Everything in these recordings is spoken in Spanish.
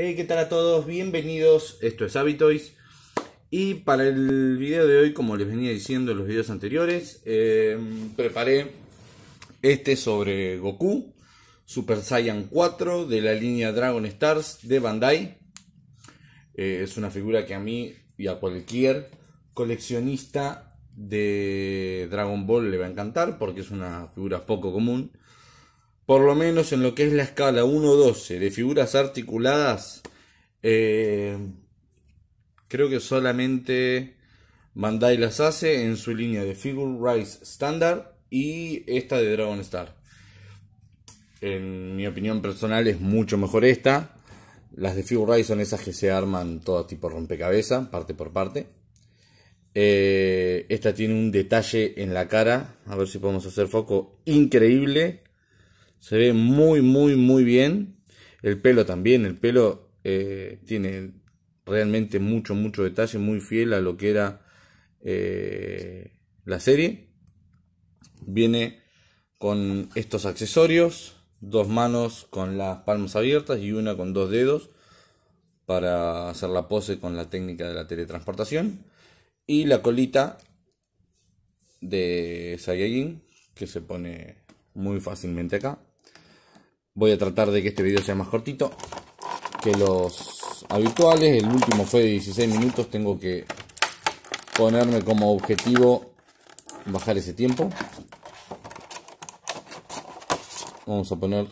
Hey, ¿qué tal a todos? Bienvenidos, esto es Abitoys. Y para el video de hoy, como les venía diciendo en los videos anteriores, em, preparé este sobre Goku, Super Saiyan 4 de la línea Dragon Stars de Bandai. Eh, es una figura que a mí y a cualquier coleccionista de Dragon Ball le va a encantar porque es una figura poco común por lo menos en lo que es la escala 1-12 de figuras articuladas, eh, creo que solamente Bandai las hace en su línea de Figure Rise Standard y esta de Dragon Star. En mi opinión personal es mucho mejor esta. Las de Figure Rise son esas que se arman todo tipo rompecabezas, parte por parte. Eh, esta tiene un detalle en la cara, a ver si podemos hacer foco, increíble se ve muy, muy, muy bien. El pelo también, el pelo eh, tiene realmente mucho, mucho detalle, muy fiel a lo que era eh, la serie. Viene con estos accesorios, dos manos con las palmas abiertas y una con dos dedos para hacer la pose con la técnica de la teletransportación. Y la colita de Saiyajin que se pone muy fácilmente acá. Voy a tratar de que este video sea más cortito que los habituales. El último fue de 16 minutos. Tengo que ponerme como objetivo bajar ese tiempo. Vamos a poner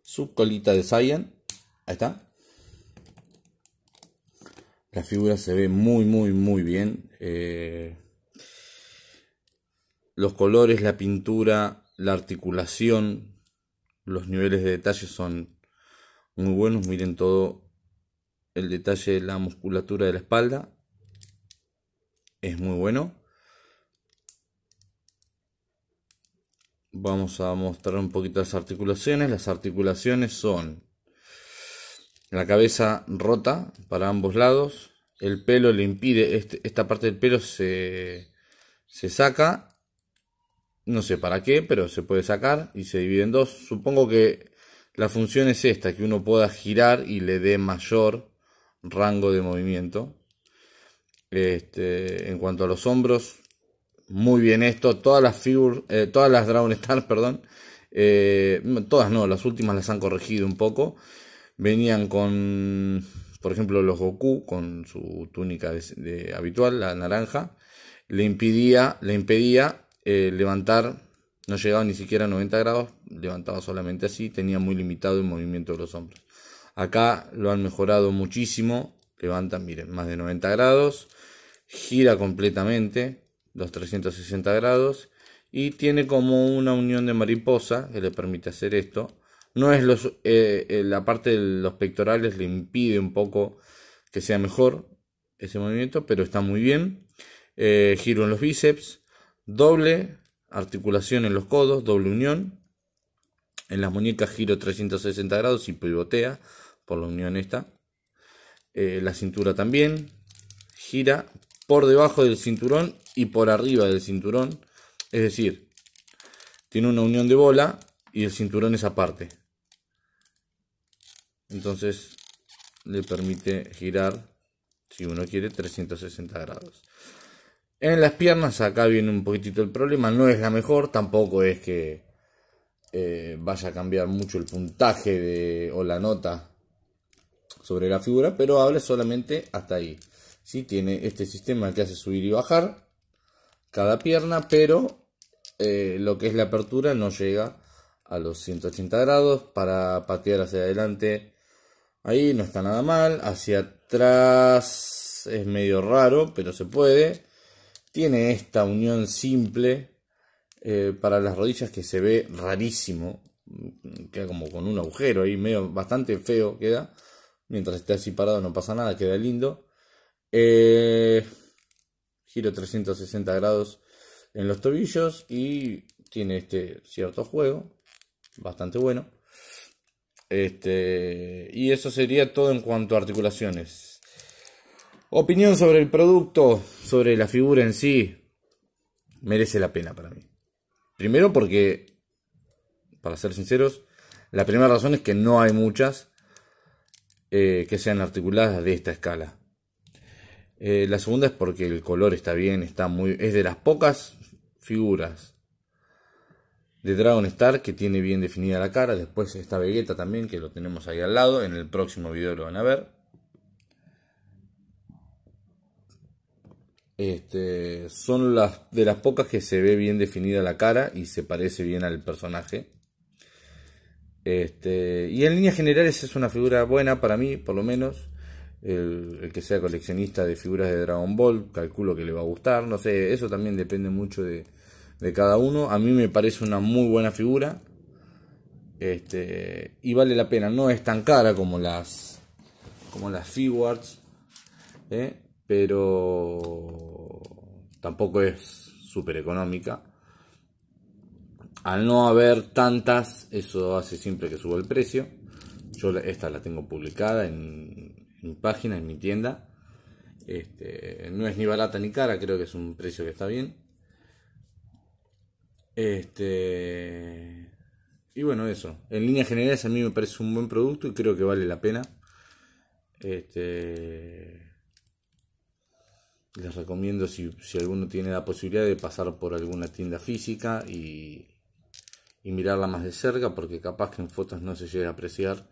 su colita de Saiyan. Ahí está. La figura se ve muy, muy, muy bien. Eh, los colores, la pintura, la articulación, los niveles de detalle son muy buenos. Miren todo el detalle de la musculatura de la espalda. Es muy bueno. Vamos a mostrar un poquito las articulaciones. Las articulaciones son la cabeza rota para ambos lados. El pelo le impide, este, esta parte del pelo se, se saca no sé para qué, pero se puede sacar y se divide en dos. Supongo que la función es esta, que uno pueda girar y le dé mayor rango de movimiento. Este, en cuanto a los hombros, muy bien esto. Todas las figuras, eh, todas las Dragon Stars, perdón. Eh, todas no, las últimas las han corregido un poco. Venían con, por ejemplo, los Goku con su túnica habitual, la naranja, le impedía, le impedía eh, levantar no llegaba ni siquiera a 90 grados, levantaba solamente así, tenía muy limitado el movimiento de los hombros. Acá lo han mejorado muchísimo, levantan, miren, más de 90 grados, gira completamente los 360 grados y tiene como una unión de mariposa que le permite hacer esto. No es eh, eh, la parte de los pectorales le impide un poco que sea mejor ese movimiento, pero está muy bien. giro en los bíceps, doble articulación en los codos, doble unión. En las muñecas giro 360 grados y pivotea por la unión esta. Eh, la cintura también gira por debajo del cinturón y por arriba del cinturón. Es decir, tiene una unión de bola y el cinturón es aparte. Entonces le permite girar, si uno quiere, 360 grados. En las piernas acá viene un poquitito el problema, no es la mejor, tampoco es que eh, vaya a cambiar mucho el puntaje de, o la nota sobre la figura, pero habla solamente hasta ahí. si tiene este sistema que hace subir y bajar cada pierna, pero eh, lo que es la apertura no llega a los 180 grados para patear hacia adelante. Ahí no está nada mal, hacia atrás es medio raro, pero se puede. Tiene esta unión simple eh, para las rodillas que se ve rarísimo. Queda como con un agujero ahí, medio bastante feo queda. Mientras esté así parado no pasa nada, queda lindo. Eh, giro 360 grados en los tobillos y tiene este cierto juego bastante bueno. Este, y eso sería todo en cuanto a articulaciones. Opinión sobre el producto, sobre la figura en sí, merece la pena para mí. Primero porque, para ser sinceros, la primera razón es que no hay muchas eh, que sean articuladas de esta escala. Eh, la segunda es porque el color está bien, está muy, es de las pocas figuras de Dragon Star que tiene bien definida la cara. Después está Vegeta también, que lo tenemos ahí al lado. En el próximo video lo van a ver. Este, son las, de las pocas que se ve bien definida la cara y se parece bien al personaje. Este, y en líneas generales es una figura buena para mí, por lo menos. El, que sea coleccionista de figuras de Dragon Ball, calculo que le va a gustar. No sé, eso también depende mucho de, cada uno. A mí me parece una muy buena figura. Este, y vale la pena, no es tan cara como las como las figuarts. ¿eh? pero tampoco es súper económica. Al no haber tantas, eso hace siempre que suba el precio. Yo esta la tengo publicada en, mi página, en mi tienda. Este, no es ni barata ni cara, creo que es un precio que está bien. Este, y bueno, eso. En líneas generales a mí me parece un buen producto y creo que vale la pena. Este, les recomiendo si, alguno tiene la posibilidad de pasar por alguna tienda física y, y, mirarla más de cerca porque capaz que en fotos no se llegue a apreciar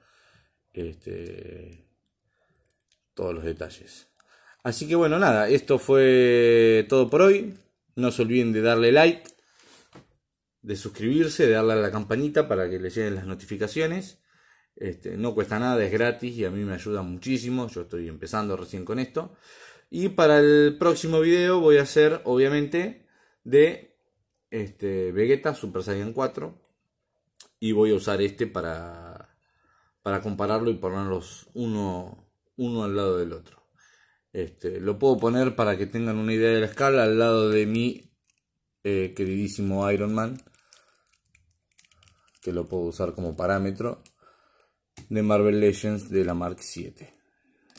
este, todos los detalles. Así que bueno, nada, esto fue todo por hoy. No se olviden de darle like, de suscribirse, de darle a la campanita para que les lleguen las notificaciones. Este, no cuesta nada, es gratis y a mí me ayuda muchísimo. Yo estoy empezando recién con esto. Y para el próximo video voy a hacer, obviamente, de este Vegeta Super Saiyan 4. Y voy a usar este para, para compararlo y ponerlos uno, uno al lado del otro. Este, lo puedo poner para que tengan una idea de la escala al lado de mi eh, queridísimo Iron Man. Que lo puedo usar como parámetro. De Marvel Legends de la Mark 7.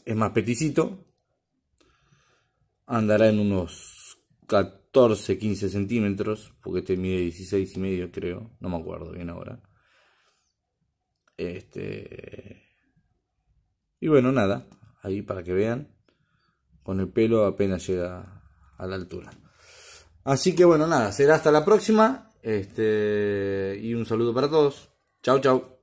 Es más peticito, andará en unos 14, 15 centímetros, porque este mide 16 y medio creo, no me acuerdo bien ahora. Este... Y bueno, nada, ahí para que vean, con el pelo apenas llega a la altura. Así que bueno, nada, será hasta la próxima. Este, y un saludo para todos. Chao, chao.